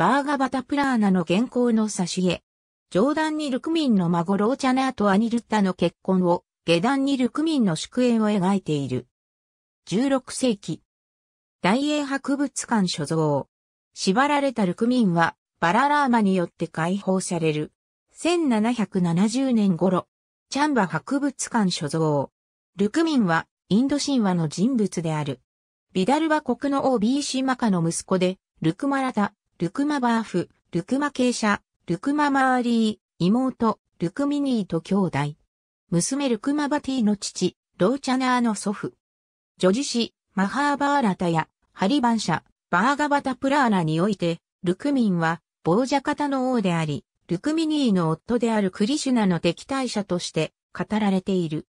バーガバタプラーナの原稿の挿絵。上段にルクミンの孫ローチャナーとアニルッタの結婚を、下段にルクミンの祝宴を描いている。16世紀。大英博物館所蔵。縛られたルクミンは、バララーマによって解放される。1770年頃、チャンバ博物館所蔵。ルクミンは、インド神話の人物である。ビダルは国の OB c シマカの息子で、ルクマラタ、ルクマバーフ、ルクマ傾斜、ルクママーリー、妹、ルクミニーと兄弟。娘ルクマバティの父、ローチャナーの祖父。女児史、マハーバーラタや、ハリバン社、バーガバタプラーラにおいて、ルクミンは、ボージャカタの王であり、ルクミニーの夫であるクリシュナの敵対者として語られている。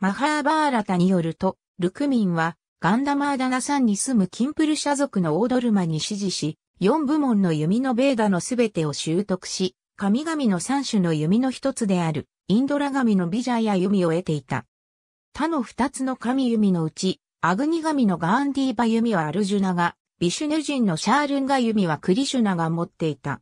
マハーバーラタによると、ルクミンはガンダマーダナ山に住むキンプル社族のオードルマに支持し、4部門の弓のベーダのすべてを習得し、神々の3種の弓の一つである、インドラ神のビジャや弓を得ていた。他の2つの神弓のうち、アグニ神のガーンディーバ弓はアルジュナが、ビシュヌ人のシャールンガ弓はクリシュナが持っていた。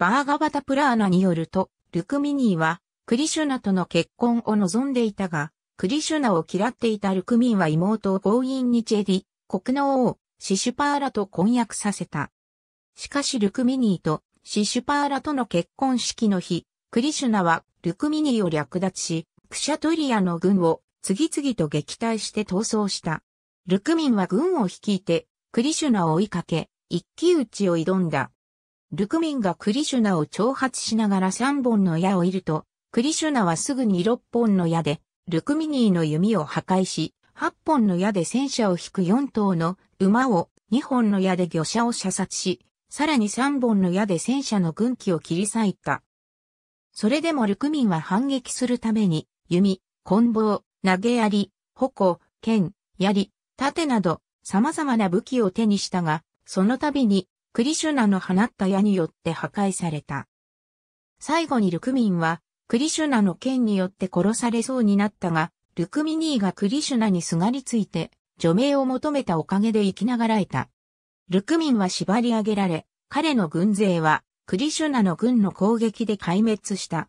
バーガバタプラーナによると、ルクミニーは、クリシュナとの結婚を望んでいたが、クリシュナを嫌っていたルクミンは妹を強引にチェリ、国の王、シシュパーラと婚約させた。しかしルクミニーとシシュパーラとの結婚式の日、クリシュナはルクミニーを略奪し、クシャトリアの軍を次々と撃退して逃走した。ルクミンは軍を率いて、クリシュナを追いかけ、一騎打ちを挑んだ。ルクミンがクリシュナを挑発しながら三本の矢を射ると、クリシュナはすぐに六本の矢で、ルクミニーの弓を破壊し、八本の矢で戦車を引く四頭の馬を二本の矢で魚車を射殺し、さらに3本の矢で戦車の軍旗を切り裂いた。それでもルクミンは反撃するために、弓、棍棒、投げ槍、矛、剣、槍、盾など、様々な武器を手にしたが、その度に、クリシュナの放った矢によって破壊された。最後にルクミンは、クリシュナの剣によって殺されそうになったが、ルクミニーがクリシュナにすがりついて、除名を求めたおかげで生きながらえた。ルクミンは縛り上げられ、彼の軍勢はクリシュナの軍の攻撃で壊滅した。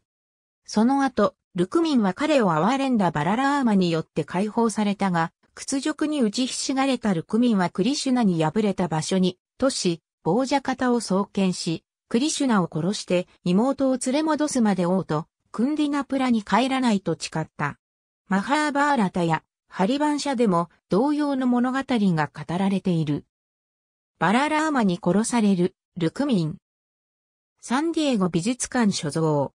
その後、ルクミンは彼を憐れんだバララーマによって解放されたが、屈辱に打ちひしがれたルクミンはクリシュナに敗れた場所に、都市、亡者方を創建し、クリシュナを殺して妹を連れ戻すまで王と、クンディナプラに帰らないと誓った。マハーバーラタやハリバン社でも同様の物語が語られている。バララーマに殺される、ルクミン。サンディエゴ美術館所蔵。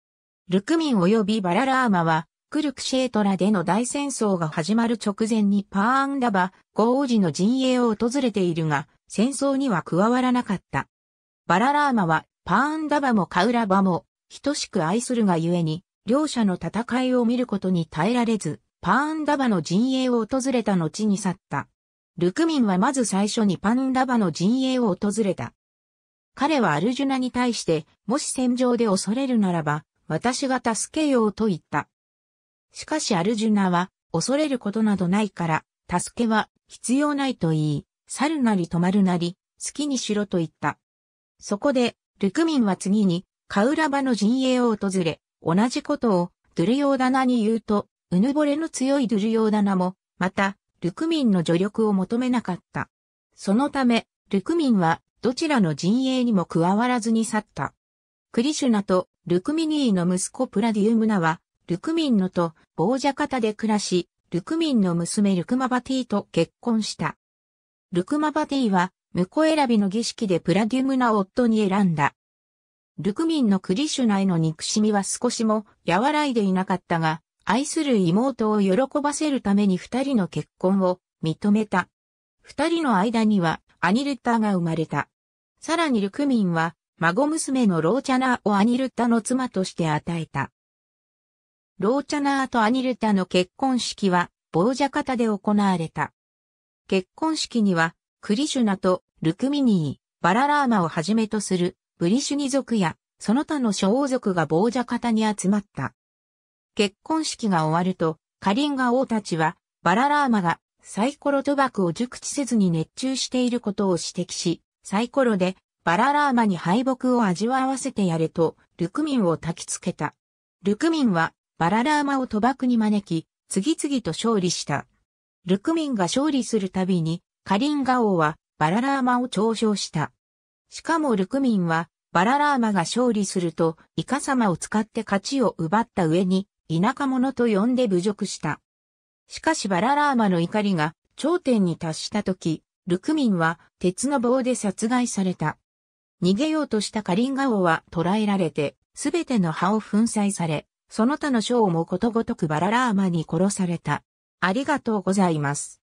ルクミン及びバララーマは、クルクシェートラでの大戦争が始まる直前にパーアンダバ、ゴ王子の陣営を訪れているが、戦争には加わらなかった。バララーマは、パーアンダバもカウラバも、等しく愛するがゆえに、両者の戦いを見ることに耐えられず、パーアンダバの陣営を訪れた後に去った。ルクミンはまず最初にパンダバの陣営を訪れた。彼はアルジュナに対して、もし戦場で恐れるならば、私が助けようと言った。しかしアルジュナは、恐れることなどないから、助けは必要ないと言い、去るなり止まるなり、好きにしろと言った。そこで、ルクミンは次に、カウラバの陣営を訪れ、同じことを、ドゥルヨーダナに言うと、うぬぼれの強いドゥルヨーダナも、また、ルクミンの助力を求めなかった。そのため、ルクミンはどちらの陣営にも加わらずに去った。クリシュナとルクミニーの息子プラディウムナは、ルクミンのと傍者方で暮らし、ルクミンの娘ルクマバティと結婚した。ルクマバティは、婿選びの儀式でプラディウムナを夫に選んだ。ルクミンのクリシュナへの憎しみは少しも和らいでいなかったが、愛する妹を喜ばせるために二人の結婚を認めた。二人の間にはアニルッタが生まれた。さらにルクミンは孫娘のローチャナーをアニルッタの妻として与えた。ローチャナーとアニルタの結婚式は、傍者ジで行われた。結婚式には、クリシュナとルクミニー、バララーマをはじめとするブリシュニ族や、その他の諸王族が傍者ジに集まった。結婚式が終わると、カリンガ王たちは、バララーマがサイコロ賭博を熟知せずに熱中していることを指摘し、サイコロでバララーマに敗北を味わわせてやれと、ルクミンを焚きつけた。ルクミンは、バララーマを賭博に招き、次々と勝利した。ルクミンが勝利するたびに、カリンガ王は、バララーマを嘲笑した。しかもルクミンは、バララーマが勝利すると、イカ様を使って勝ちを奪った上に、田舎者と呼んで侮辱した。しかしバララーマの怒りが頂点に達した時、ルクミンは鉄の棒で殺害された。逃げようとしたカリンガ王は捕らえられて、すべての葉を粉砕され、その他の将もことごとくバララーマに殺された。ありがとうございます。